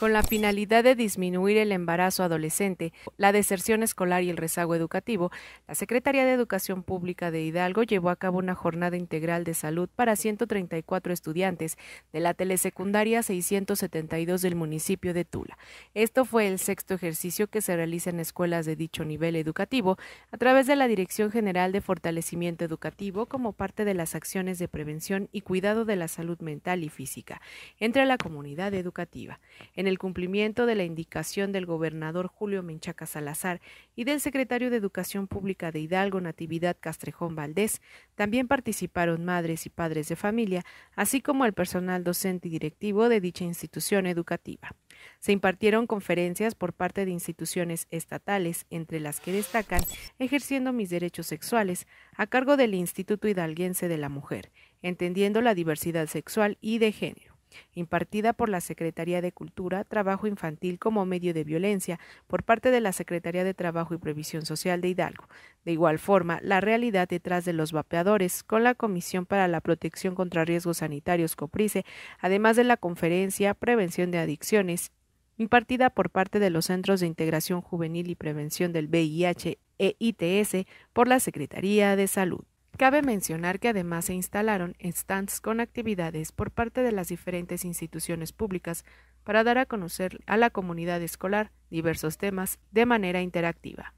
con la finalidad de disminuir el embarazo adolescente, la deserción escolar y el rezago educativo, la Secretaría de Educación Pública de Hidalgo llevó a cabo una jornada integral de salud para 134 estudiantes de la telesecundaria 672 del municipio de Tula. Esto fue el sexto ejercicio que se realiza en escuelas de dicho nivel educativo a través de la Dirección General de Fortalecimiento Educativo como parte de las acciones de prevención y cuidado de la salud mental y física entre la comunidad educativa. En el cumplimiento de la indicación del gobernador Julio Menchaca Salazar y del secretario de Educación Pública de Hidalgo Natividad Castrejón Valdés, también participaron madres y padres de familia, así como el personal docente y directivo de dicha institución educativa. Se impartieron conferencias por parte de instituciones estatales, entre las que destacan Ejerciendo mis derechos sexuales, a cargo del Instituto Hidalguense de la Mujer, entendiendo la diversidad sexual y de género impartida por la Secretaría de Cultura, Trabajo Infantil como medio de violencia por parte de la Secretaría de Trabajo y Previsión Social de Hidalgo. De igual forma, la realidad detrás de los vapeadores con la Comisión para la Protección contra Riesgos Sanitarios COPRICE, además de la conferencia Prevención de Adicciones impartida por parte de los Centros de Integración Juvenil y Prevención del VIH e ITS por la Secretaría de Salud. Cabe mencionar que además se instalaron stands con actividades por parte de las diferentes instituciones públicas para dar a conocer a la comunidad escolar diversos temas de manera interactiva.